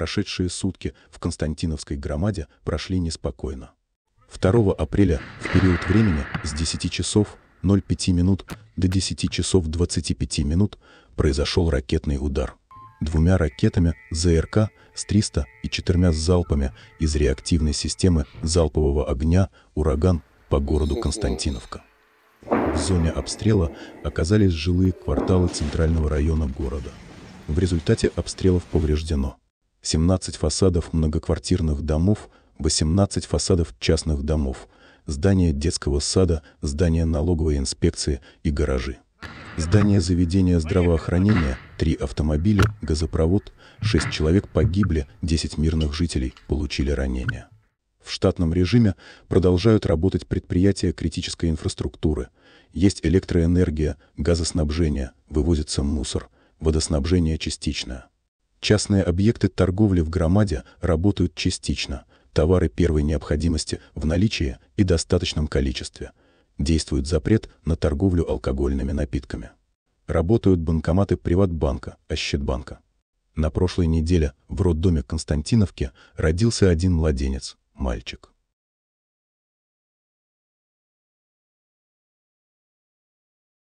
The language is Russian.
прошедшие сутки в Константиновской громаде прошли неспокойно. 2 апреля в период времени с 10 часов 05 минут до 10 часов 25 минут произошел ракетный удар. Двумя ракетами ЗРК с 300 и четырьмя залпами из реактивной системы залпового огня «Ураган» по городу Константиновка. В зоне обстрела оказались жилые кварталы центрального района города. В результате обстрелов повреждено 17 фасадов многоквартирных домов, 18 фасадов частных домов, здание детского сада, здание налоговой инспекции и гаражи. Здание заведения здравоохранения, 3 автомобиля, газопровод, 6 человек погибли, 10 мирных жителей получили ранения. В штатном режиме продолжают работать предприятия критической инфраструктуры. Есть электроэнергия, газоснабжение, вывозится мусор, водоснабжение частичное. Частные объекты торговли в громаде работают частично. Товары первой необходимости в наличии и достаточном количестве. Действует запрет на торговлю алкогольными напитками. Работают банкоматы Приватбанка, Ощетбанка. На прошлой неделе в роддоме Константиновке родился один младенец, мальчик.